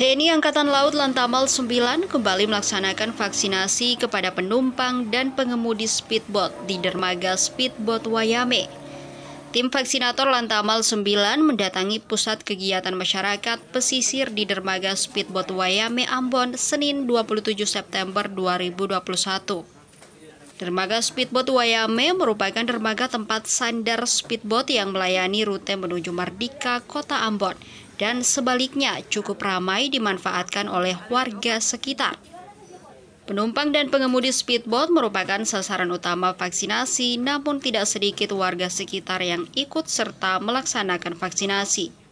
TNI Angkatan Laut Lantamal 9 kembali melaksanakan vaksinasi kepada penumpang dan pengemudi speedboat di dermaga speedboat Wayame. Tim vaksinator Lantamal 9 mendatangi pusat kegiatan masyarakat pesisir di dermaga speedboat Wayame Ambon Senin 27 September 2021. Dermaga Speedboat Wayame merupakan dermaga tempat sandar speedboat yang melayani rute menuju Merdeka, Kota Ambon, dan sebaliknya cukup ramai dimanfaatkan oleh warga sekitar. Penumpang dan pengemudi speedboat merupakan sasaran utama vaksinasi, namun tidak sedikit warga sekitar yang ikut serta melaksanakan vaksinasi.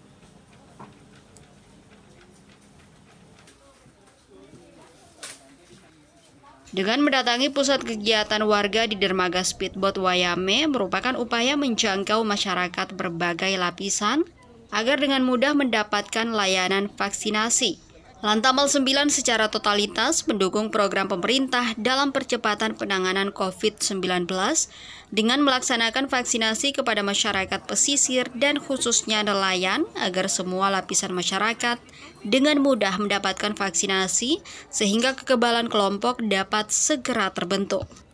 Dengan mendatangi pusat kegiatan warga di dermaga speedboat Wayame merupakan upaya menjangkau masyarakat berbagai lapisan agar dengan mudah mendapatkan layanan vaksinasi. Lantamal 9 secara totalitas mendukung program pemerintah dalam percepatan penanganan COVID-19 dengan melaksanakan vaksinasi kepada masyarakat pesisir dan khususnya nelayan agar semua lapisan masyarakat dengan mudah mendapatkan vaksinasi sehingga kekebalan kelompok dapat segera terbentuk.